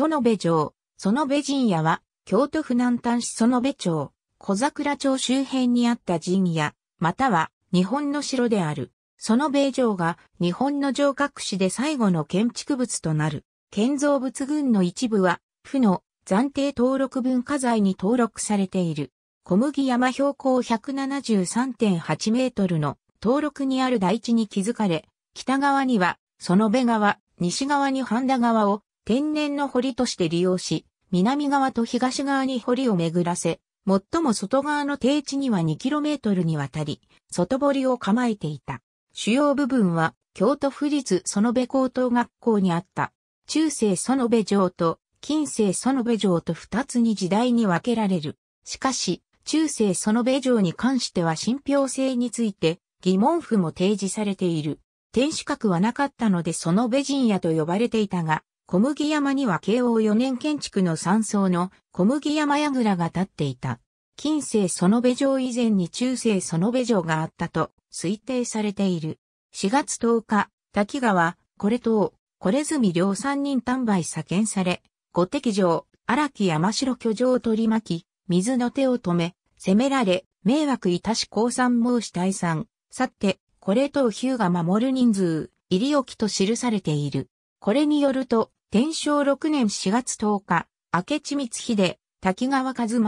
園部城、園部陣屋は、京都府南端市園部町、小桜町周辺にあった陣屋、または日本の城である。園部城が日本の城郭市で最後の建築物となる。建造物群の一部は、府の暫定登録文化財に登録されている。小麦山標高173.8メートルの登録にある台地に築かれ、北側には園部川、西側に半田川を天然の堀として利用し、南側と東側に堀を巡らせ、最も外側の低地には 2km にわたり、外堀を構えていた。主要部分は、京都府立園部高等学校にあった、中世園部城と近世園部城と二つに時代に分けられる。しかし、中世園部城に関しては信憑性について疑問符も提示されている。天守閣はなかったので園部陣屋と呼ばれていたが、小麦山には慶応4年建築の山荘の小麦山櫓が建っていた。近世園部城以前に中世園部城があったと推定されている。4月10日、滝川、これ等、これ住み両三人丹売左見され、五敵城、荒木山城居城を取り巻き、水の手を止め、攻められ、迷惑いたし降参申し退散、去って、これ等ヒューが守る人数、入り置きと記されている。これによると、天正6年4月10日、明智光秀、滝川和益、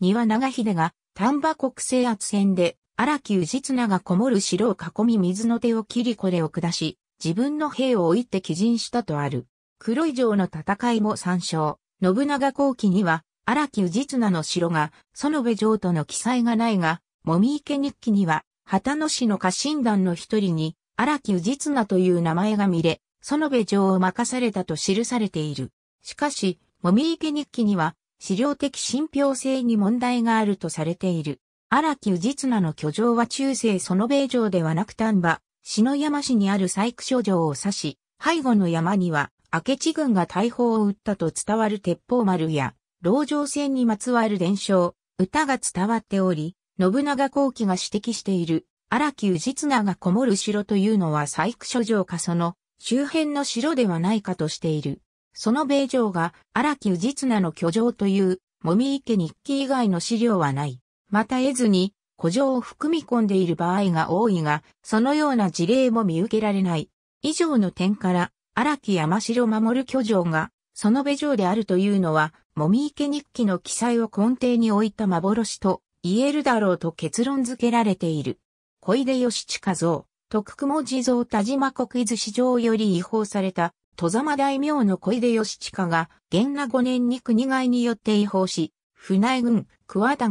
庭長秀が、丹波国制圧戦で、荒木氏綱がこもる城を囲み水の手を切りこれを下し、自分の兵を置いて帰陣したとある。黒い城の戦いも参照。信長後期には、荒木氏綱の城が、園部城との記載がないが、もみ池日記には、旗野市の家臣団の一人に、荒木氏綱という名前が見れ、園部城を任されたと記されている。しかし、もみ池日記には、資料的信憑性に問題があるとされている。荒木氏綱の居城は中世園部城ではなく丹波、篠山市にある採掘所城を指し、背後の山には、明智軍が大砲を撃ったと伝わる鉄砲丸や、牢城戦にまつわる伝承、歌が伝わっており、信長後期が指摘している、荒木氏綱がこもる城というのは採掘所城かその、周辺の城ではないかとしている。その米城が荒木氏綱の居城という、もみ池日記以外の資料はない。また絵図に、古城を含み込んでいる場合が多いが、そのような事例も見受けられない。以上の点から、荒木山城守居城が、その米城であるというのは、もみ池日記の記載を根底に置いた幻と言えるだろうと結論付けられている。小出義近像。徳雲地蔵田島国伊豆市場より違法された、戸様大名の小出義親が、元那5年に国外によって違法し、船江軍、桑田カ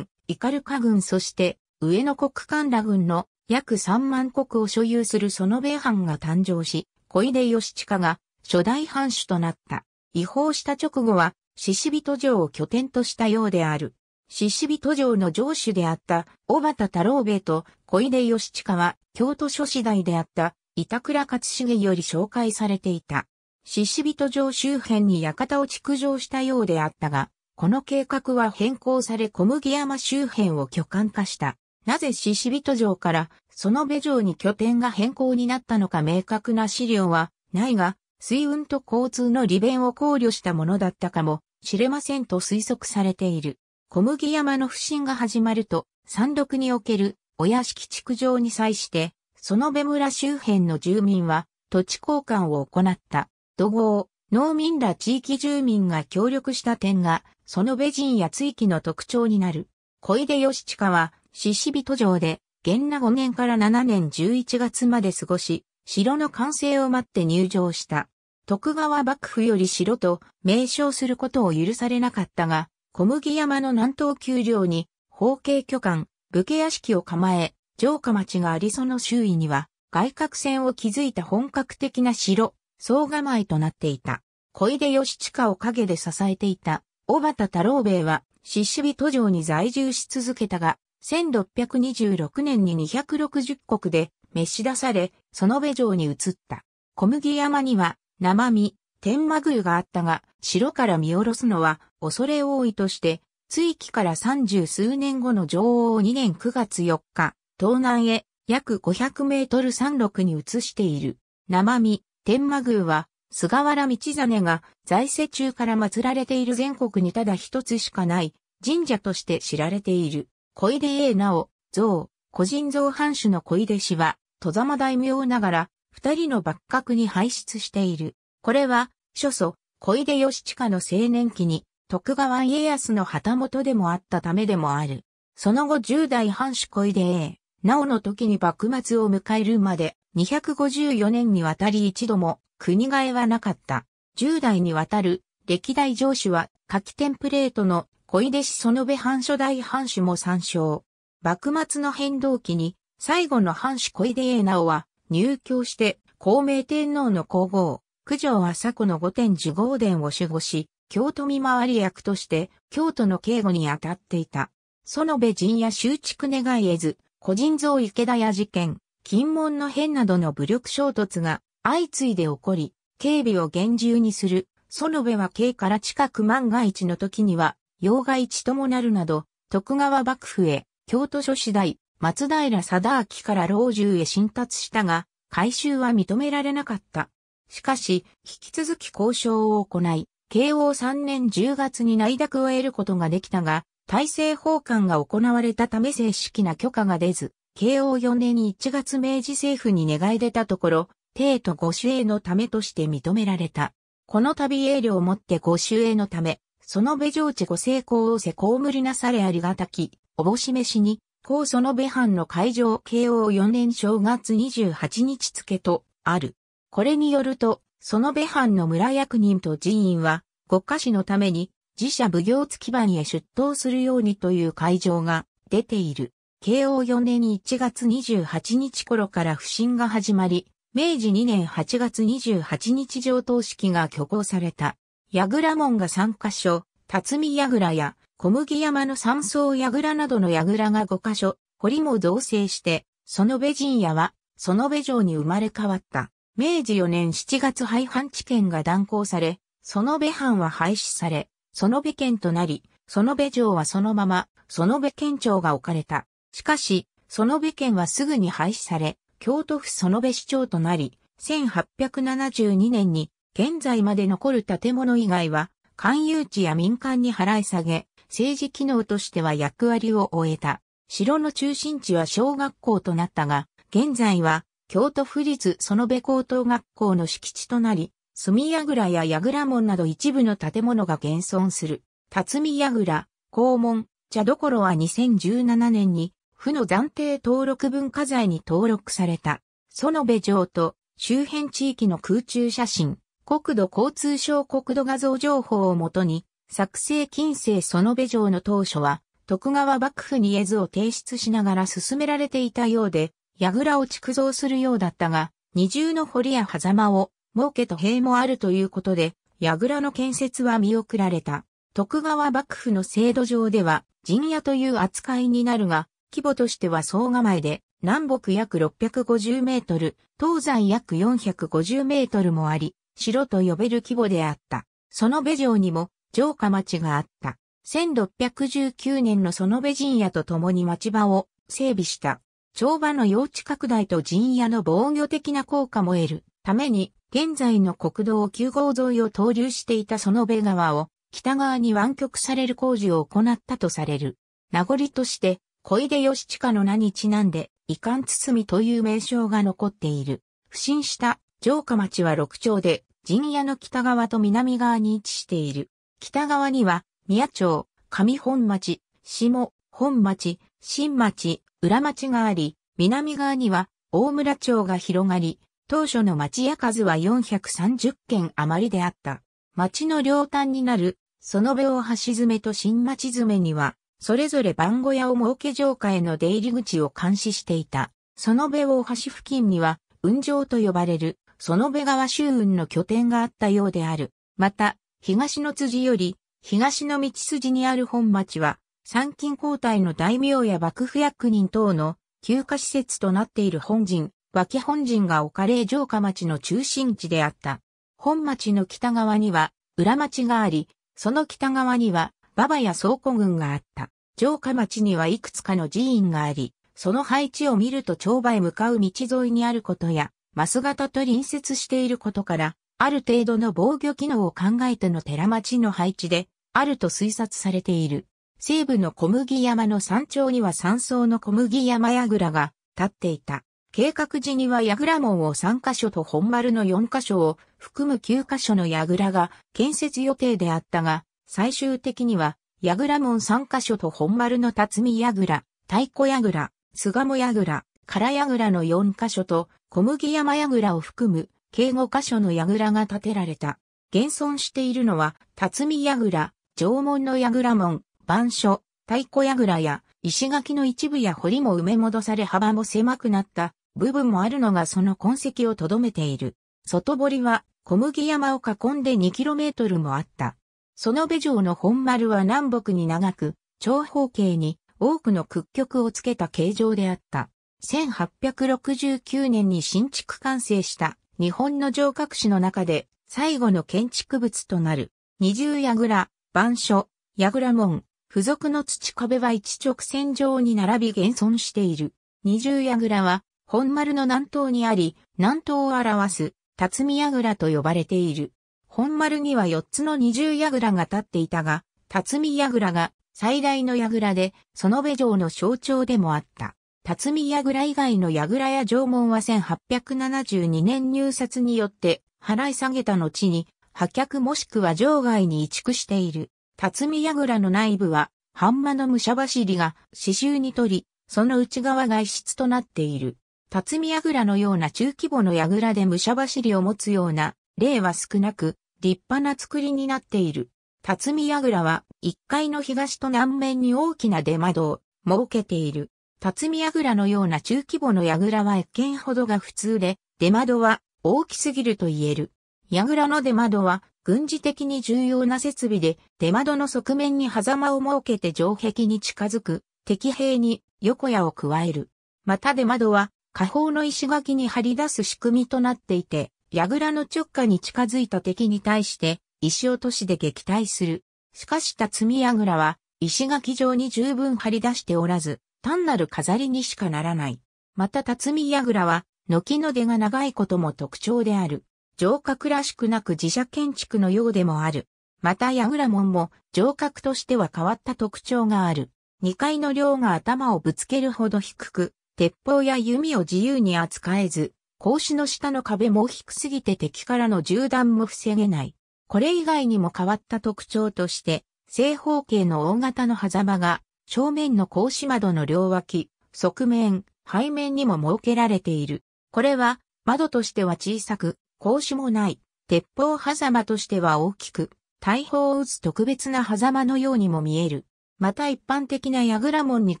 斑カ軍そして、上野国官ら軍の約3万国を所有する園米藩が誕生し、小出義親が初代藩主となった。違法した直後は、獅子人城を拠点としたようである。獅子人城の城主であった小畑太郎兵衛と小出義親は京都諸子大であった板倉勝重より紹介されていた。獅子人城周辺に館を築城したようであったが、この計画は変更され小麦山周辺を巨漢化した。なぜ獅子人城からその部城に拠点が変更になったのか明確な資料はないが、水運と交通の利便を考慮したものだったかもしれませんと推測されている。小麦山の不振が始まると、山麓におけるお屋敷築城に際して、その部村周辺の住民は土地交換を行った。土豪、農民ら地域住民が協力した点が、そのベ人や追記の特徴になる。小出義親は、獅子人城で、元那5年から7年11月まで過ごし、城の完成を待って入城した。徳川幕府より城と名称することを許されなかったが、小麦山の南東丘陵に、方形巨漢、武家屋敷を構え、城下町がありその周囲には、外郭線を築いた本格的な城、総構えとなっていた。小出義親を陰で支えていた、小畑太郎兵衛は、獅子ビ途上に在住し続けたが、1626年に260国で召し出され、その部城に移った。小麦山には、生身、天魔宮があったが、城から見下ろすのは恐れ多いとして、追記から三十数年後の女王を2年9月4日、東南へ約500メートル山麓に移している。生身、天魔宮は、菅原道真が在世中から祀られている全国にただ一つしかない神社として知られている。小出英なお、像、個人像藩主の小出氏は、戸様大名ながら、二人の幕閣に排出している。これは、諸祖、小出義親の青年期に、徳川家康の旗本でもあったためでもある。その後十代藩主小出英、なおの時に幕末を迎えるまで、254年にわたり一度も国替えはなかった。十代にわたる歴代上司は、書記テンプレートの小出氏園部藩初代藩主も参照。幕末の変動期に、最後の藩主小出英直は、入居して、孔明天皇の皇后、九条佐子の御殿守護殿を守護し、京都見回り役として京都の警護に当たっていた。園部陣や修築願いえず、個人像池田屋事件、金門の変などの武力衝突が相次いで起こり、警備を厳重にする。園部は京から近く万が一の時には、洋が一ともなるなど、徳川幕府へ、京都諸次第、松平定明から老中へ進達したが、改修は認められなかった。しかし、引き続き交渉を行い、慶応3年10月に内諾を得ることができたが、大政奉還が行われたため正式な許可が出ず、慶応4年1月明治政府に願い出たところ、帝都御守衛のためとして認められた。この度栄領をもって御守衛のため、そのべ上地ご成功をせこむりなされありがたき、おぼしめしに、高そのべ藩の会場慶応4年正月28日付と、ある。これによると、その米藩の村役人と寺院は、国家史のために、自社奉行付き番へ出頭するようにという会場が出ている。慶応4年1月28日頃から不審が始まり、明治2年8月28日上等式が挙行された。矢倉門が3カ所、辰巳矢倉や小麦山の山荘矢倉などの矢倉が5カ所、堀も造成して、その部陣屋は、その部城に生まれ変わった。明治4年7月廃藩置県が断行され、園部藩は廃止され、園部県となり、園部城はそのまま、園部県庁が置かれた。しかし、園部県はすぐに廃止され、京都府園部市長となり、1872年に現在まで残る建物以外は、官有地や民間に払い下げ、政治機能としては役割を終えた。城の中心地は小学校となったが、現在は京都府立園部高等学校の敷地となり、住櫓や櫓門など一部の建物が現存する。辰巳櫓、校門、茶どころは2017年に、府の暫定登録文化財に登録された。園部城と周辺地域の空中写真、国土交通省国土画像情報をもとに、作成近世園部城の当初は、徳川幕府に絵図を提出しながら進められていたようで、倉を築造するようだったが、二重の堀や狭間を、儲けと塀もあるということで、倉の建設は見送られた。徳川幕府の制度上では、陣屋という扱いになるが、規模としては総構えで、南北約650メートル、東西約450メートルもあり、城と呼べる規模であった。その部城にも、城下町があった。1619年のその部陣屋と共に町場を整備した。丁場の用地拡大と陣屋の防御的な効果も得るために、現在の国道9号沿いを投入していたその部川を、北側に湾曲される工事を行ったとされる。名残として、小出義親の名にちなんで、遺憾包みという名称が残っている。不審した城下町は6町で、陣屋の北側と南側に位置している。北側には、宮町、上本町、下、本町、新町、裏町があり、南側には大村町が広がり、当初の町屋数は430軒余りであった。町の両端になる、園部大橋詰と新町詰には、それぞれ番小屋を設け城下への出入り口を監視していた。園部大橋付近には、雲城と呼ばれる、園部川周雲の拠点があったようである。また、東の辻より、東の道筋にある本町は、参勤交代の大名や幕府役人等の休暇施設となっている本陣、脇本陣が置かれ城下町の中心地であった。本町の北側には裏町があり、その北側には馬場や倉庫群があった。城下町にはいくつかの寺院があり、その配置を見ると町場へ向かう道沿いにあることや、マス型と隣接していることから、ある程度の防御機能を考えての寺町の配置で、あると推察されている。西部の小麦山の山頂には山荘の小麦山櫓が建っていた。計画時には櫓門を3カ所と本丸の4カ所を含む9カ所の櫓が建設予定であったが、最終的には櫓門3カ所と本丸の辰巳櫓、太鼓櫓、菅も櫓、唐櫓の4カ所と小麦山櫓を含む計5カ所の櫓が建てられた。現存しているのは、辰巳櫓、縄文の櫓門、板書、太鼓櫓や石垣の一部や堀も埋め戻され幅も狭くなった部分もあるのがその痕跡を留めている。外堀は小麦山を囲んで 2km もあった。その部城の本丸は南北に長く、長方形に多くの屈曲をつけた形状であった。1869年に新築完成した日本の城郭史の中で最後の建築物となる。二重櫓、板書、櫓門、付属の土壁は一直線上に並び現存している。二重櫓は本丸の南東にあり、南東を表す辰巳櫓と呼ばれている。本丸には四つの二重櫓が立っていたが、辰巳櫓が最大の櫓で、その部城の象徴でもあった。辰巳櫓以外の櫓や城門は1872年入札によって払い下げた後に、破却もしくは場外に移築している。辰巳櫓の内部は、半間の武者走りが刺繍に取り、その内側外室となっている。辰巳櫓のような中規模の櫓で武者走りを持つような例は少なく、立派な作りになっている。辰巳櫓は、1階の東と南面に大きな出窓を設けている。辰巳櫓のような中規模の櫓は一軒ほどが普通で、出窓は大きすぎると言える。櫓の出窓は軍事的に重要な設備で出窓の側面に狭間を設けて城壁に近づく敵兵に横矢を加える。また出窓は下方の石垣に張り出す仕組みとなっていて、櫓の直下に近づいた敵に対して石落としで撃退する。しかし辰巳櫓は石垣上に十分張り出しておらず、単なる飾りにしかならない。また辰巳櫓は軒の出が長いことも特徴である。城郭らしくなく自社建築のようでもある。また矢倉門も城郭としては変わった特徴がある。2階の量が頭をぶつけるほど低く、鉄砲や弓を自由に扱えず、格子の下の壁も低すぎて敵からの銃弾も防げない。これ以外にも変わった特徴として、正方形の大型の狭間が、正面の格子窓の両脇、側面、背面にも設けられている。これは、窓としては小さく、格子もない、鉄砲狭間としては大きく、大砲を撃つ特別な狭間のようにも見える。また一般的な櫓門に比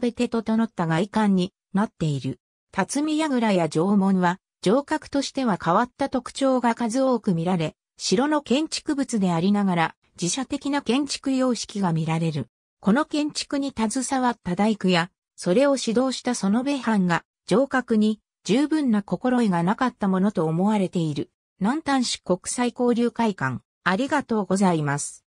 べて整った外観になっている。辰櫓や城門は、城郭としては変わった特徴が数多く見られ、城の建築物でありながら、自社的な建築様式が見られる。この建築に携わった大工や、それを指導したその部藩が、城郭に十分な心得がなかったものと思われている。南端市国際交流会館、ありがとうございます。